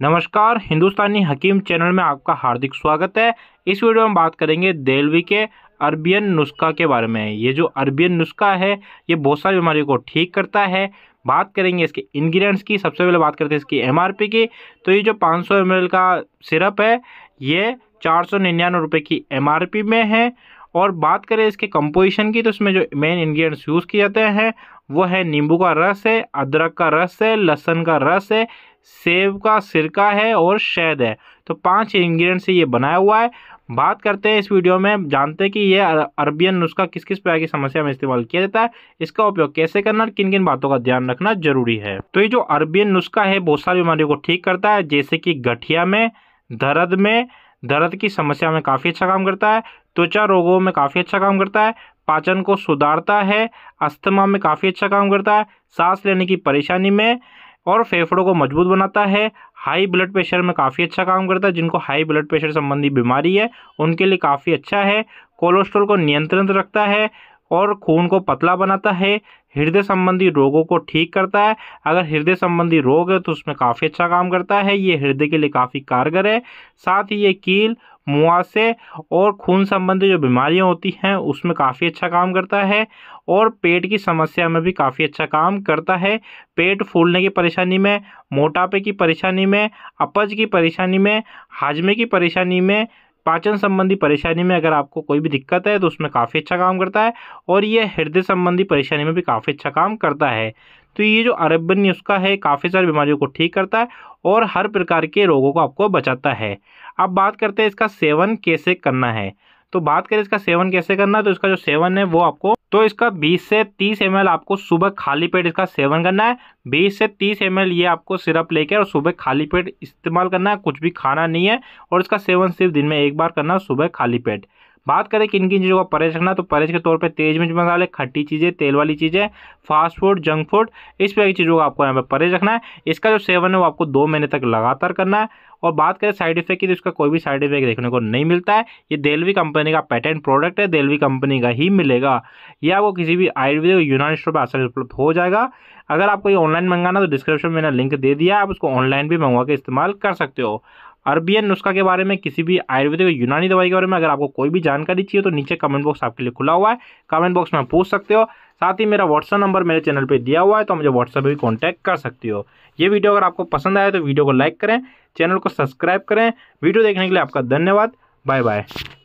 नमस्कार हिंदुस्तानी हकीम चैनल में आपका हार्दिक स्वागत है इस वीडियो में बात करेंगे देलवी के अरबियन नुस्खा के बारे में ये जो अरबियन नुस्खा है ये बहुत सारी बीमारियों को ठीक करता है बात करेंगे इसके इंग्रेडिएंट्स की सबसे पहले बात करते हैं इसकी एमआरपी की तो ये जो पाँच सौ का सिरप है ये चार सौ निन्यानवे रुपये की पी में है और बात करें इसके कंपोजिशन की तो इसमें जो मेन इंग्रेडिएंट्स यूज़ किए जाते हैं वो है नींबू का रस है अदरक का रस है लहसन का रस है सेब का सिरका है और शहद है तो पांच इंग्रेडिएंट से ये बनाया हुआ है बात करते हैं इस वीडियो में जानते हैं कि ये अरबियन नुस्खा किस किस प्रकार की समस्या में इस्तेमाल किया जाता है इसका उपयोग कैसे करना और किन किन बातों का ध्यान रखना जरूरी है तो ये जो अरबियन नुस्खा है बहुत सारी बीमारियों को ठीक करता है जैसे कि गठिया में दर्द में दर्द की समस्या में काफ़ी अच्छा काम करता है त्वचा रोगों में काफ़ी अच्छा काम करता है पाचन को सुधारता है अस्थमा में काफ़ी अच्छा काम करता है सांस लेने की परेशानी में और फेफड़ों को मजबूत बनाता है हाई ब्लड प्रेशर में काफ़ी अच्छा काम करता है जिनको हाई ब्लड प्रेशर संबंधी बीमारी है उनके लिए काफ़ी अच्छा है कोलेस्ट्रॉल को नियंत्रित रखता है और खून को पतला बनाता है हृदय संबंधी रोगों को ठीक करता है अगर हृदय संबंधी रोग है तो उसमें काफ़ी अच्छा काम करता है ये हृदय के लिए काफ़ी कारगर है साथ ही ये कील मुआसे और खून संबंधी जो बीमारियां होती हैं उसमें काफ़ी अच्छा काम करता है और पेट की समस्या में भी काफ़ी अच्छा काम करता है पेट फूलने की परेशानी में मोटापे की परेशानी में अपज की परेशानी में हाजमे की परेशानी में पाचन संबंधी परेशानी में अगर आपको कोई भी दिक्कत है तो उसमें काफ़ी अच्छा काम करता है और ये हृदय संबंधी परेशानी में भी काफ़ी अच्छा काम करता है तो ये जो अरबन नुस्खा है काफ़ी सारी बीमारियों को ठीक करता है और हर प्रकार के रोगों को आपको बचाता है अब बात करते हैं इसका सेवन कैसे करना है तो बात करें इसका सेवन कैसे करना है तो इसका जो सेवन है वो आपको तो इसका 20 से 30 एम आपको सुबह खाली पेट इसका सेवन करना है 20 से 30 एम ये आपको सिरप लेकर और सुबह खाली पेट इस्तेमाल करना है कुछ भी खाना नहीं है और इसका सेवन सिर्फ दिन में एक बार करना है सुबह खाली पेट बात करें किन किन चीज़ों का परहेज रखना तो परहेज के तौर पर तेज मिर्च मसाले खट्टी चीज़ें तेल वाली चीज़ें फास्ट फूड जंक फूड इस तरह की चीज़ों का आपको यहाँ पर परहेज रखना है इसका जो सेवन है वो आपको दो महीने तक लगातार करना है और बात करें साइड इफेक्ट की तो इसका कोई भी साइड इफेक्ट देखने को नहीं मिलता है ये देलवी कंपनी का पेटेंट प्रोडक्ट है देलवी कंपनी का ही मिलेगा या आपको किसी भी आयुर्वेदिक यूनानी स्टोर पर आसान उपलब्ध हो जाएगा अगर आपको ये ऑनलाइन मंगाना तो डिस्क्रिप्शन में मैंने लिंक दे दिया आप उसको ऑनलाइन भी मंगवा के इस्तेमाल कर सकते हो अरबियन नुस्खा के बारे में किसी भी आयुर्वेदिक और यूनानी दवाई के बारे में अगर आपको कोई भी जानकारी चाहिए तो नीचे कमेंट बॉक्स आपके लिए खुला हुआ है कमेंट बॉक्स में पूछ सकते हो साथ ही मेरा व्हाट्सअप नंबर मेरे चैनल पे दिया हुआ है तो मुझे व्हाट्सअप भी कॉन्टैक्ट कर सकते हो ये वीडियो अगर आपको पसंद आया तो वीडियो को लाइक करें चैनल को सब्सक्राइब करें वीडियो देखने के लिए आपका धन्यवाद बाय बाय